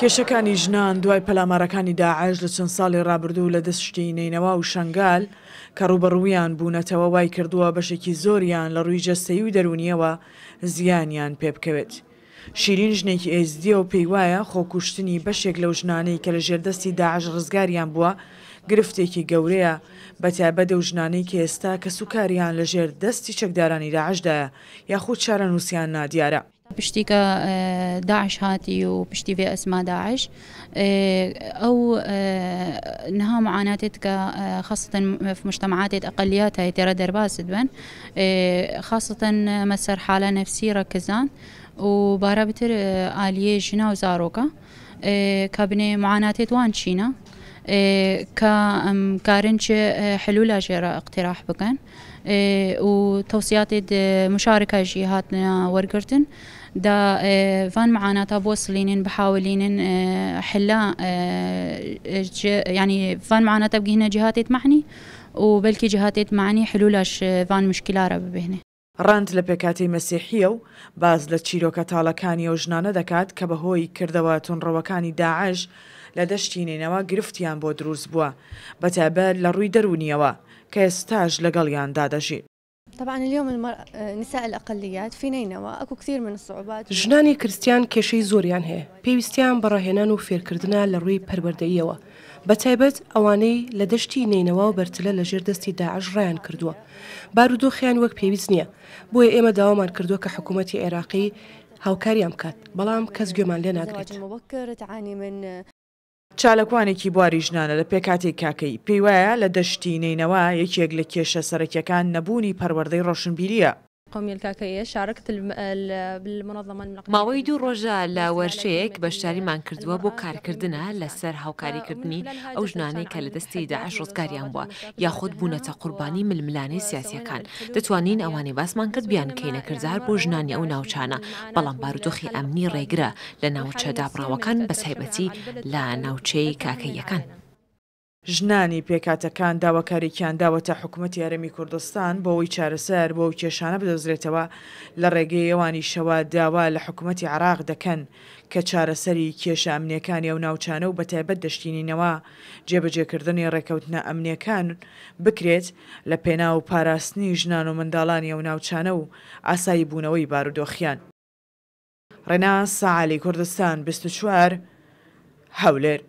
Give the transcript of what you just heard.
کێشەکانی ژنان دوای پەلامارەکانی داعش لە چەند ساڵی ڕابردوو لە دەستشتی نینەوە و شنگال کە ڕوبەڕویان بوونەتەوە وای کردووە بەشێکی زۆریان لە ڕووی جەستەی و دەرونیەوە زیانیان پێ بکەوێت. شیرین ژنێکی ئێزدیە و پێی وایە خۆکوشتنی بەشێک لەو ژنانەی کە لە ژێردەستی داعش ڕزگاریان بووە گرفتی گرفتێکی گەورەیە بەتیابەدە و کسو کاریان لجر دستی چک دارانی دەستی چەکدارانی یا خود چارە نوسیان نادیارە. پشتی که اه، داعش هاتی و پشتی به اسما داعش او اه، اه، نها معاناتی که معاناتێت کە خاصەن مشتەمعاتێت ئەقلیات هایتێرە دەرباست بن خاصەن مەسەر حالە نەفسی ڕەکەزان و بارا بتر آلیه جنا و زاروکا کابنه معاناتی توان چینه إيه، كارنش إيه، حلول اجرا اقتراح بكن إيه، توصيات مشاركة جهاتنا وركرتن دا فان معانا لينين بحاولين حلا يعني فان معانا تبقي هنا جهات تمعني وبلكي جهات تمعني حلولاش فان مشكلة بهنا ڕند لە پێکاتی مەسیحیە باز لە چیرۆکە تاڵەکانی ئەو ژنانە دەکات کە بەهۆی کردەوە روکانی داعش لە دەشتینینەوە گرفتیان بۆ دروست بووە بەتابەت لە ڕووی دەرونیەوە کە ئێستاش لەگەڵیاندا دەژیت. طبعا اليوم المر... نساء الأقليات في نينوى أكو كثير من الصعوبات ژنانی کریسیان کێشەی زۆریان هەیە پێویستیان بەڕاهێنان و فێرکردنە لە ڕووی پەروەردەیەوە بەتایبەت ئەوانەی لە دەشتی نینەوە و بەرتلە لە ژێر دەستی داعش ڕیان کردووە بارودۆخیان وەک پێویست نییە بۆیە ئێمە داوامان کردووە کە حکوومەتتی عێراقی هاوکاریان بکات بەڵام کەس گوێمان لێ ناگرێت چالکوانێکی بواری ژنانە لە پێکاتی کاکەی پێی وایە لە دەشتی نینەوە یەکێک لە کێشە سەرەکیەکان نەبوونی پەروەەردەی ڕۆشنبیریە قومی کاکەیە شارکت منظمان ماوەی دوو ڕۆژە لە وەرشەیەک بەشداریمان کردووە بۆ کارکردنە لەسەر هاوکاریکردنی ئەو ژنانەی کە لە دەستی داعش ڕزگاریان بووە یاخود بوونەتە قوربانی ململانەی سیاسەکان دەتوانین ئەوانەی باسمان کرد بیان کەینەکردار بۆ ژنانی ئەو ناوچانە بەڵام بارودۆخی ئەمنی ڕێگرە لە ناوچە دابڕاوەکان بەسایبەتی لە ناوچەی کاکەیەکان. ژنانی پێکاتەکان داواکاریکیان داوەتە حکوومەت یارەمی کوردستان بۆەوەی چارەسەر بۆ و کێشانە بدەزرێتەوە لە ڕێگەی ئەوانی شەوە داوا لە حکوومەتی عراق دەکەن کە چارەسەری کێشە ئەمنیەکانی ئەو ناوچانە و بەتیبەت دەشتینینەوە جێبەجێکردنی ڕێکەوتنە ئەمنیەکان بکرێت لە پێنا و پاراستنی ژنان و منداڵانی ئەو ناوچانە و ئاسایی بوونەوەی بارودۆخیان. ڕێنا سعالی کوردستان 24 هەولێر